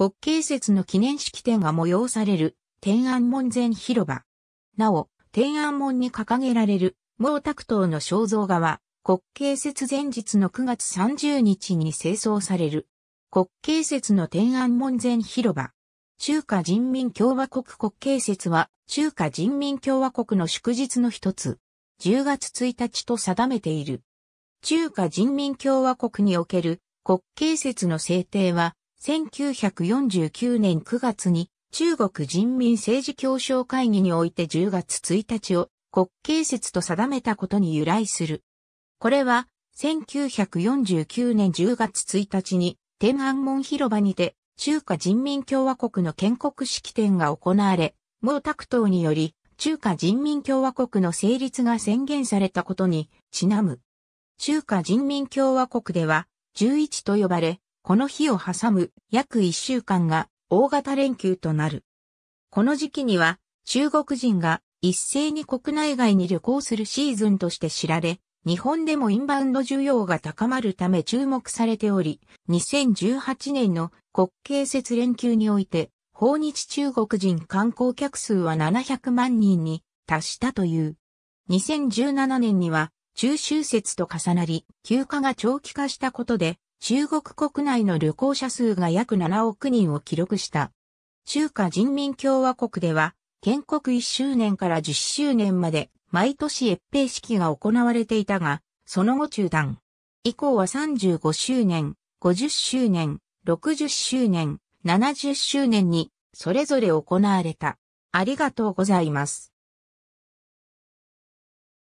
国慶節の記念式典が催される天安門前広場。なお、天安門に掲げられる毛沢東の肖像画は国慶節前日の9月30日に清掃される。国慶節の天安門前広場。中華人民共和国国慶節は中華人民共和国の祝日の一つ。10月1日と定めている。中華人民共和国における国慶節の制定は1949年9月に中国人民政治協商会議において10月1日を国慶節と定めたことに由来する。これは1949年10月1日に天安門広場にて中華人民共和国の建国式典が行われ、毛沢東により中華人民共和国の成立が宣言されたことにちなむ。中華人民共和国では11と呼ばれ、この日を挟む約1週間が大型連休となる。この時期には中国人が一斉に国内外に旅行するシーズンとして知られ、日本でもインバウンド需要が高まるため注目されており、2018年の国慶節連休において、訪日中国人観光客数は700万人に達したという。2017年には中秋節と重なり、休暇が長期化したことで、中国国内の旅行者数が約7億人を記録した。中華人民共和国では、建国1周年から10周年まで、毎年閲兵式が行われていたが、その後中断。以降は35周年、50周年、60周年、70周年に、それぞれ行われた。ありがとうございます。